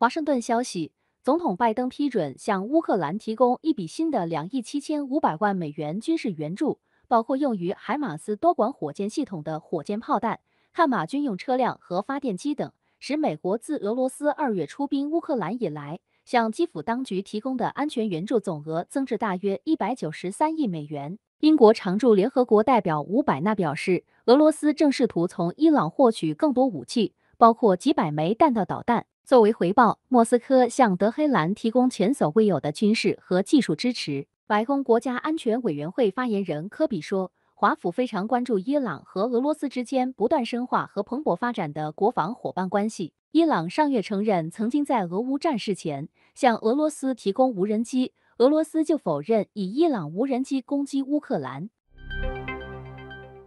华盛顿消息：总统拜登批准向乌克兰提供一笔新的两亿七千五百万美元军事援助，包括用于海马斯多管火箭系统的火箭炮弹、悍马军用车辆和发电机等，使美国自俄罗斯二月出兵乌克兰以来，向基辅当局提供的安全援助总额增至大约一百九十三亿美元。英国常驻联合国代表伍百纳表示，俄罗斯正试图从伊朗获取更多武器，包括几百枚弹道导弹。作为回报，莫斯科向德黑兰提供前所未有的军事和技术支持。白宫国家安全委员会发言人科比说：“华府非常关注伊朗和俄罗斯之间不断深化和蓬勃发展的国防伙伴关系。”伊朗上月承认曾经在俄乌战事前向俄罗斯提供无人机，俄罗斯就否认以伊朗无人机攻击乌克兰。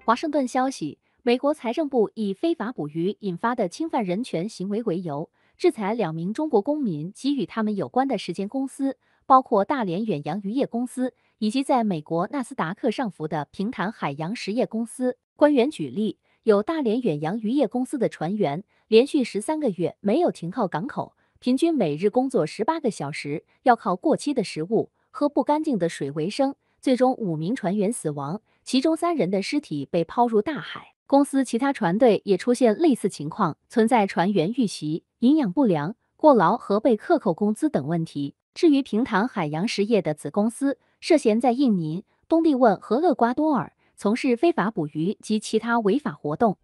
华盛顿消息：美国财政部以非法捕鱼引发的侵犯人权行为为由。制裁两名中国公民及与他们有关的十间公司，包括大连远洋渔业公司以及在美国纳斯达克上浮的平潭海洋实业公司。官员举例，有大连远洋渔业公司的船员连续十三个月没有停靠港口，平均每日工作十八个小时，要靠过期的食物喝不干净的水为生，最终五名船员死亡，其中三人的尸体被抛入大海。公司其他船队也出现类似情况，存在船员遇袭。营养不良、过劳和被克扣工资等问题。至于平塘海洋实业的子公司，涉嫌在印尼、东帝汶和厄瓜多尔从事非法捕鱼及其他违法活动。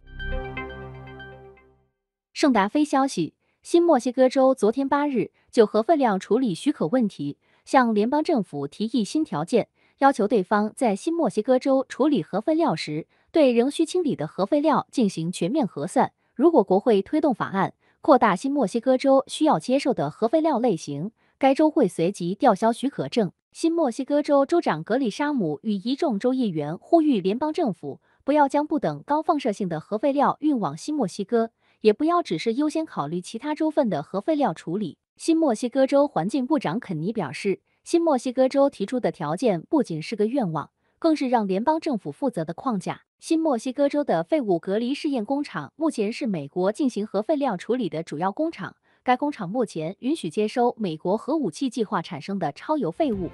圣达菲消息：新墨西哥州昨天八日就核废料处理许可问题向联邦政府提议新条件，要求对方在新墨西哥州处理核废料时，对仍需清理的核废料进行全面核算。如果国会推动法案。扩大新墨西哥州需要接受的核废料类型，该州会随即吊销许可证。新墨西哥州州长格里沙姆与一众州议员呼吁联邦政府不要将不等高放射性的核废料运往新墨西哥，也不要只是优先考虑其他州份的核废料处理。新墨西哥州环境部长肯尼表示，新墨西哥州提出的条件不仅是个愿望。更是让联邦政府负责的框架。新墨西哥州的废物隔离试验工厂目前是美国进行核废料处理的主要工厂。该工厂目前允许接收美国核武器计划产生的超铀废物。